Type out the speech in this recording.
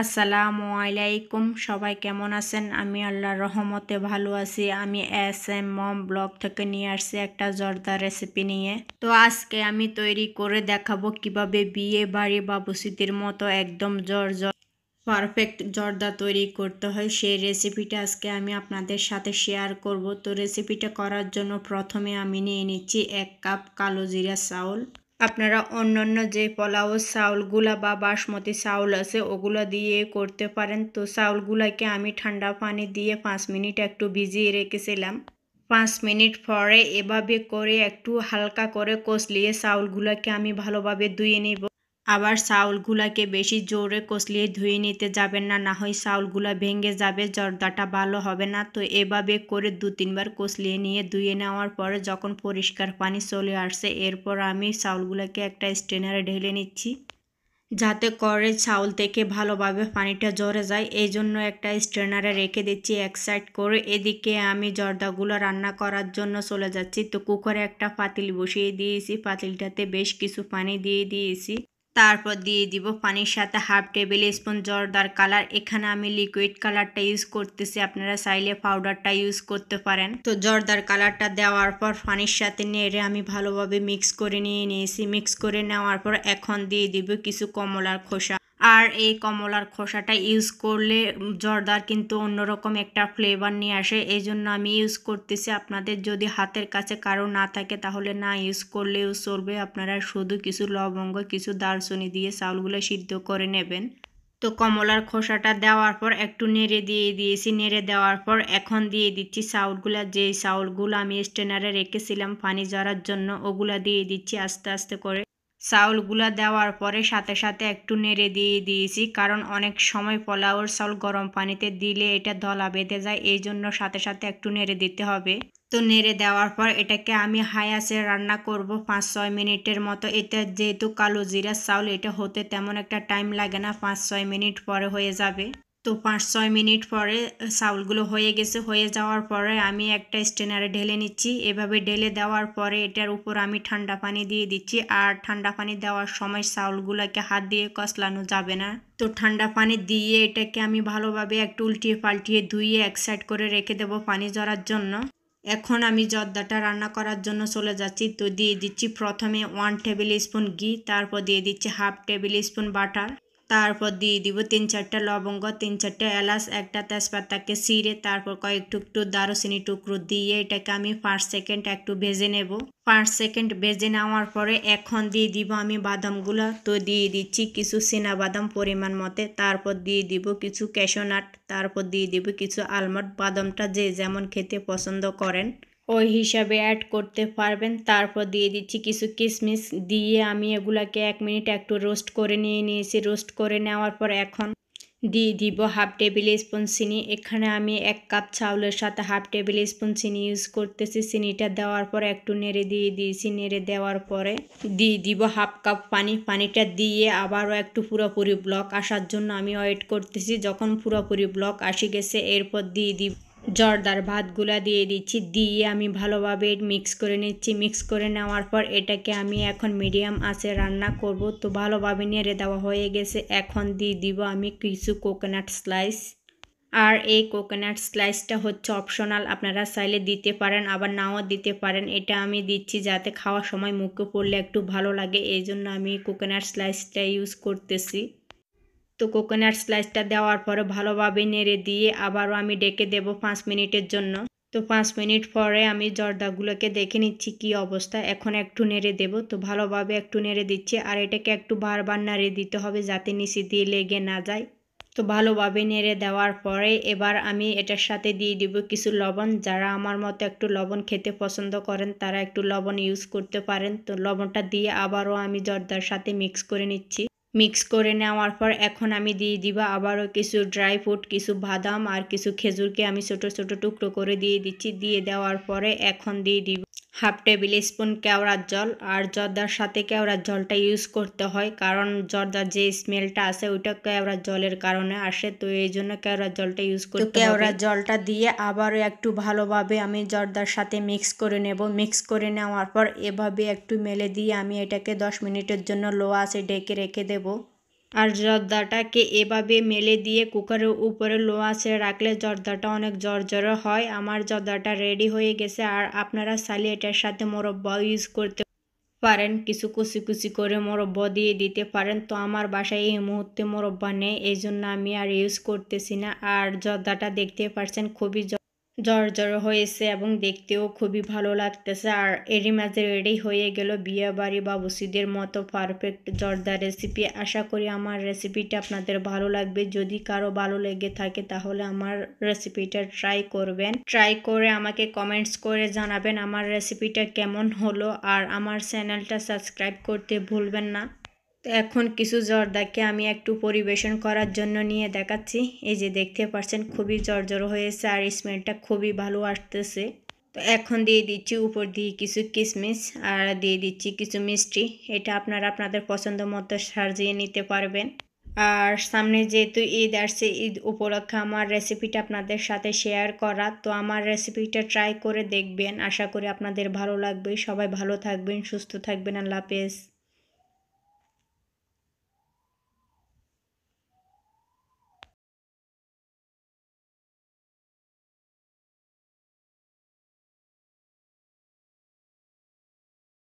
আসসালামু আলাইকুম সবাই কেমন আছেন আমি আল্লাহর রহমতে ভালো আছি আমি এস এম মম ব্লগ থেকে নিয়ে আসছি একটা জর্দা রেসিপি নিয়ে তো আজকে আমি তৈরি করে দেখাবো কিভাবে বিয়ে বাড়ি বা বসিতির মতো একদম জর পারফেক্ট জর্দা তৈরি করতে হয় সেই রেসিপিটা আজকে আমি আপনাদের সাথে শেয়ার করব তো রেসিপিটা করার জন্য প্রথমে আমি নিয়ে নিচ্ছি এক কাপ কালো জিরা চাউল আপনারা অন্যান্য যে পোলাও চাউলগুলা বা বাসমতি চাউল আছে ওগুলা দিয়ে করতে পারেন তো চাউলগুলাকে আমি ঠান্ডা পানি দিয়ে পাঁচ মিনিট একটু ভিজিয়ে রেখেছিলাম পাঁচ মিনিট পরে এভাবে করে একটু হালকা করে কষলিয়ে চাউলগুলাকে আমি ভালোভাবে ধুয়ে নেব আবার চাউলগুলাকে বেশি জোরে কষলিয়ে ধুয়ে নিতে যাবেন না না হয় চাউলগুলা ভেঙে যাবে জর্দাটা ভালো হবে না তো এভাবে করে দু তিনবার কষলিয়ে নিয়ে ধুয়ে নেওয়ার পরে যখন পরিষ্কার পানি চলে আসছে এরপর আমি চাউলগুলাকে একটা স্টেনারে ঢেলে নিচ্ছি যাতে করে চাউল থেকে ভালোভাবে পানিটা জরে যায় এই জন্য একটা স্ট্রেনারে রেখে দিচ্ছি এক সাইড করে এদিকে আমি জর্দাগুলো রান্না করার জন্য চলে যাচ্ছি তো কুকারে একটা পাতিল বসিয়ে দিয়েছি পাতিলটাতে বেশ কিছু পানি দিয়ে দিয়েছি তারপর দিয়ে দিব পানির সাথে হাফ টেবিল স্পুন জর্দার কালার এখানে আমি লিকুইড কালারটা ইউজ করতেছি আপনারা চাইলে পাউডারটা ইউজ করতে পারেন তো জর্দার কালারটা দেওয়ার পর পানির সাথে নেড়ে আমি ভালোভাবে মিক্স করে নিয়ে নিয়েছি মিক্স করে নেওয়ার পর এখন দিয়ে দিব কিছু কমলার খোসা আর এই কমলার খোসাটা ইউজ করলে জর্দার কিন্তু অন্যরকম একটা ফ্লেভার নিয়ে আসে এই জন্য আমি ইউজ করতেছি আপনাদের যদি হাতের কাছে কারো না থাকে তাহলে না ইউজ করলেও চলবে আপনারা শুধু কিছু লবঙ্গ কিছু দারচুনি দিয়ে চাউলগুলো সিদ্ধ করে নেবেন তো কমলার খোসাটা দেওয়ার পর একটু নেড়ে দিয়ে দিয়েছি নেড়ে দেওয়ার পর এখন দিয়ে দিচ্ছি চাউলগুলো যেই চাউলগুলো আমি স্টেনারে রেখেছিলাম পানি জড়ার জন্য ওগুলা দিয়ে দিচ্ছি আস্তে আস্তে করে চাউলগুলা দেওয়ার পরে সাথে সাথে একটু নেড়ে দিয়ে দিয়েছি কারণ অনেক সময় পোলাওর চাউল গরম পানিতে দিলে এটা দলা বেঁধে যায় এই জন্য সাথে সাথে একটু নেড়ে দিতে হবে তো নেড়ে দেওয়ার পর এটাকে আমি হাই আসে রান্না করব পাঁচ ছয় মিনিটের মতো এটা যেহেতু কালো জিরা চাউল এটা হতে তেমন একটা টাইম লাগে না পাঁচ ছয় মিনিট পরে হয়ে যাবে তো পাঁচ ছয় মিনিট পরে চাউলগুলো হয়ে গেছে হয়ে যাওয়ার পরে আমি একটা স্টেনারে ঢেলে নিচ্ছি এভাবে ঢেলে দেওয়ার পরে এটার উপর আমি ঠান্ডা পানি দিয়ে দিচ্ছি আর ঠান্ডা পানি দেওয়ার সময় চাউলগুলোকে হাত দিয়ে কষলানো যাবে না তো ঠান্ডা পানি দিয়ে এটাকে আমি ভালোভাবে একটু উল্টিয়ে পাল্টিয়ে ধুয়ে এক সাইড করে রেখে দেবো পানি জড়ার জন্য এখন আমি জর্দাটা রান্না করার জন্য চলে যাচ্ছি তো দিয়ে দিচ্ছি প্রথমে ওয়ান টেবিল স্পুন ঘি তারপর দিয়ে দিচ্ছি হাফ টেবিল স্পুন বাটার তারপর দিয়ে দিব তিন চারটা লবঙ্গ তিন চারটে এলাচ একটা তেজপাতাকে ছিঁড়ে তারপর কয়েক টুকটু দারুচিনি টুকরো দিয়ে এটাকে আমি ফার্স্ট সেকেন্ড একটু ভেজে নেব পাঁচ সেকেন্ড ভেজে নেওয়ার পরে এখন দিয়ে দিব আমি বাদামগুলো তো দিয়ে দিচ্ছি কিছু সেনা বাদাম পরিমাণ মতে তারপর দিয়ে দিব কিছু ক্যাশোনাট তারপর দিয়ে দিব কিছু আলমন্ড বাদামটা যে যেমন খেতে পছন্দ করেন ওই হিসাবে অ্যাড করতে পারবেন তারপর দিয়ে দিচ্ছি কিছু কিশমিশ দিয়ে আমি এগুলাকে এক মিনিট একটু রোস্ট করে নিয়ে নিয়েছি রোস্ট করে নেওয়ার পর এখন দিয়ে দিব হাফ টেবিল স্পুন চিনি এখানে আমি এক কাপ চাউলের সাথে হাফ টেবিল স্পুন চিনি ইউজ করতেছি চিনিটা দেওয়ার পর একটু নেড়ে দিয়ে দিয়েছি নেড়ে দেওয়ার পরে দিয়ে দিব হাফ কাপ পানি পানিটা দিয়ে আবারও একটু পুরোপুরি ব্লক আসার জন্য আমি ওয়েট করতেছি যখন পুরোপুরি ব্লক আসি গেছে এরপর দিয়ে দিব জর্দার ভাতগুলা দিয়ে দিচ্ছি দিয়ে আমি ভালোভাবে মিক্স করে নিচ্ছি মিক্স করে নেওয়ার পর এটাকে আমি এখন মিডিয়াম আছে রান্না করব তো ভালোভাবে নেড়ে দেওয়া হয়ে গেছে এখন দিয়ে দিব আমি কিছু কোকোনাট স্লাইস আর এই কোকোনাট স্লাইসটা হচ্ছে অপশনাল আপনারা চাইলে দিতে পারেন আবার নাও দিতে পারেন এটা আমি দিচ্ছি যাতে খাওয়ার সময় মুখে পড়লে একটু ভালো লাগে এই জন্য আমি কোকোনাট স্লাইসটা ইউজ করতেছি তো কোকোনাট স্লাইসটা দেওয়ার পরে ভালোভাবে নেড়ে দিয়ে আবারও আমি ডেকে দেব পাঁচ মিনিটের জন্য তো পাঁচ মিনিট পরে আমি জর্দাগুলোকে দেখে নিচ্ছি কি অবস্থা এখন একটু নেড়ে দেব তো ভালোভাবে একটু নেড়ে দিচ্ছি আর এটাকে একটু বারবার নাড়ে দিতে হবে যাতে নিচে দিয়ে লেগে না যায় তো ভালোভাবে নেড়ে দেওয়ার পরে এবার আমি এটার সাথে দিয়ে দিব কিছু লবণ যারা আমার মতো একটু লবণ খেতে পছন্দ করেন তারা একটু লবণ ইউজ করতে পারেন তো লবণটা দিয়ে আবারও আমি জর্দার সাথে মিক্স করে নিচ্ছি মিক্স করে নেওয়ার পর এখন আমি দিয়ে দিবা আবারও কিছু ড্রাই ফ্রুট কিছু বাদাম আর কিছু খেজুরকে আমি ছোট ছোট টুকরো করে দিয়ে দিচ্ছি দিয়ে দেওয়ার পরে এখন দিয়ে দিব হাফ টেবিল স্পুন কেওড়ার জল আর জর্দার সাথে কেওড়ার জলটা ইউজ করতে হয় কারণ জর্দার যে স্মেলটা আছে ওইটা কেওড়ার জলের কারণে আসে তো এই জন্য কেওড়ার জলটা ইউজ করতে কেওড়ার জলটা দিয়ে আবারও একটু ভালোভাবে আমি জর্দার সাথে মিক্স করে নেব মিক্স করে নেওয়ার পর এভাবে একটু মেলে দিয়ে আমি এটাকে দশ মিনিটের জন্য লো আছে ডেকে রেখে দেবো আর জর্দাটাকে এভাবে মেলে দিয়ে কুকারের উপরে লো রাখলে জর্দাটা অনেক জর্জর হয় আমার জর্দাটা রেডি হয়ে গেছে আর আপনারা সালি এটার সাথে মোরব্বা ইউজ করতে পারেন কিছু কুচি কুচি করে মোরব্বা দিয়ে দিতে পারেন তো আমার বাসায় এই মুহূর্তে মোরব্বা নেই এই জন্য আমি আর ইউজ করতেছি না আর জর্দাটা দেখতে পারছেন খুবই জর্জর হয়েছে এবং দেখতেও খুবই ভালো লাগতেছে আর এরই মাঝে রেডি হয়ে গেল বিয়ে বাড়ি বা বসিদের মতো পারফেক্ট জর্দা রেসিপি আশা করি আমার রেসিপিটা আপনাদের ভালো লাগবে যদি কারো ভালো লেগে থাকে তাহলে আমার রেসিপিটা ট্রাই করবেন ট্রাই করে আমাকে কমেন্টস করে জানাবেন আমার রেসিপিটা কেমন হলো আর আমার চ্যানেলটা সাবস্ক্রাইব করতে ভুলবেন না তো এখন কিছু জর্দাকে আমি একটু পরিবেশন করার জন্য নিয়ে দেখাচ্ছি এই যে দেখতে পাচ্ছেন খুবই জর্জর হয়েছে আর স্মেলটা খুবই ভালো আসতেছে তো এখন দিয়ে দিচ্ছি উপর দিয়ে কিছু কিসমিস আর দিয়ে দিচ্ছি কিছু মিষ্টি এটা আপনারা আপনাদের পছন্দ মতো সাজিয়ে নিতে পারবেন আর সামনে যেহেতু ঈদ আসছে ঈদ উপলক্ষে আমার রেসিপিটা আপনাদের সাথে শেয়ার করা তো আমার রেসিপিটা ট্রাই করে দেখবেন আশা করি আপনাদের ভালো লাগবে সবাই ভালো থাকবেন সুস্থ থাকবেন আল্লাহ হাফেজ